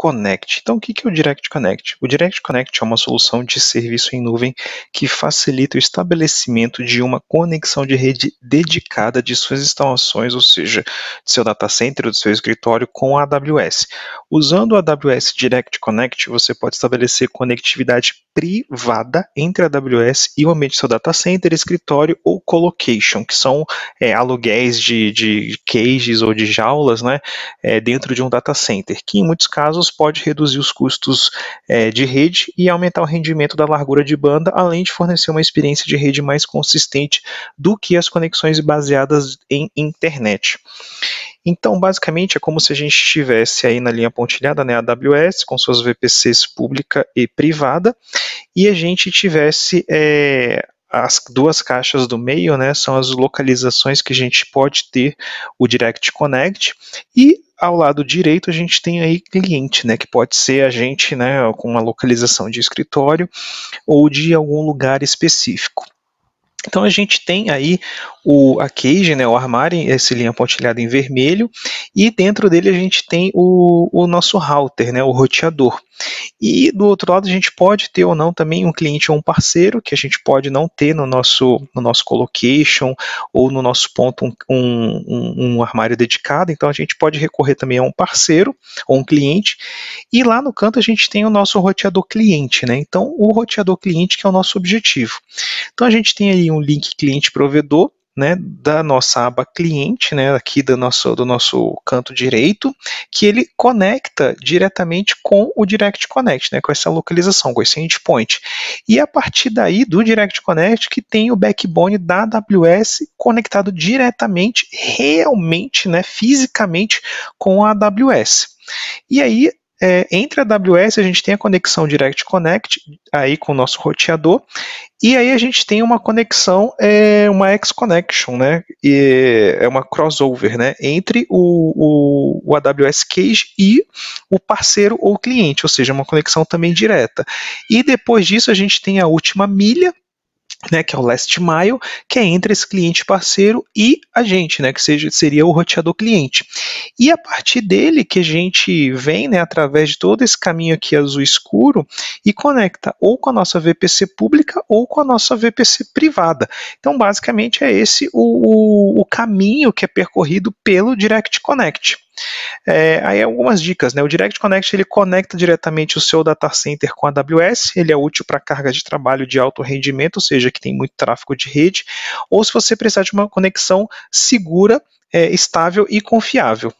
Connect. Então, o que é o Direct Connect? O Direct Connect é uma solução de serviço em nuvem que facilita o estabelecimento de uma conexão de rede dedicada de suas instalações, ou seja, de seu data center ou do seu escritório com a AWS. Usando o AWS Direct Connect, você pode estabelecer conectividade privada entre a AWS e o ambiente do seu data center, escritório ou colocation, que são é, aluguéis de, de cages ou de jaulas né, é, dentro de um data center, que em muitos casos pode reduzir os custos é, de rede e aumentar o rendimento da largura de banda, além de fornecer uma experiência de rede mais consistente do que as conexões baseadas em internet. Então, basicamente, é como se a gente tivesse aí na linha pontilhada né, a AWS com suas VPCs pública e privada, e a gente tivesse é, as duas caixas do meio, né, são as localizações que a gente pode ter o Direct Connect e ao lado direito a gente tem aí cliente, né, que pode ser a gente, né, com uma localização de escritório ou de algum lugar específico. Então a gente tem aí o, a cage, né, o armário, esse linha pontilhada em vermelho, e dentro dele a gente tem o, o nosso router, né, o roteador. E do outro lado a gente pode ter ou não também um cliente ou um parceiro que a gente pode não ter no nosso, no nosso colocation ou no nosso ponto um, um, um armário dedicado, então a gente pode recorrer também a um parceiro ou um cliente. E lá no canto a gente tem o nosso roteador cliente, né? Então o roteador cliente que é o nosso objetivo. Então a gente tem aí um link cliente provedor né, da nossa aba cliente, né, aqui do nosso, do nosso canto direito, que ele conecta diretamente com o Direct Connect, né, com essa localização, com esse endpoint. E a partir daí, do Direct Connect, que tem o backbone da AWS conectado diretamente, realmente, né, fisicamente com a AWS. E aí é, entre a AWS a gente tem a conexão Direct Connect aí com o nosso roteador e aí a gente tem uma conexão, é, uma X-Connection, né? E é uma crossover, né? Entre o, o, o, AWS Cage e o parceiro ou cliente, ou seja, uma conexão também direta. E depois disso a gente tem a última milha, né, que é o last mile, que é entre esse cliente parceiro e a gente, né, que seja, seria o roteador cliente. E a partir dele que a gente vem, né, através de todo esse caminho aqui azul escuro e conecta ou com a nossa VPC pública ou com a nossa VPC privada. Então, basicamente é esse o, o, o caminho que é percorrido pelo Direct Connect. É, aí é algumas dicas, né? O Direct Connect ele conecta diretamente o seu data center com a AWS, ele é útil para carga de trabalho de alto rendimento, ou seja, que tem muito tráfego de rede, ou se você precisar de uma conexão segura, é, estável e confiável.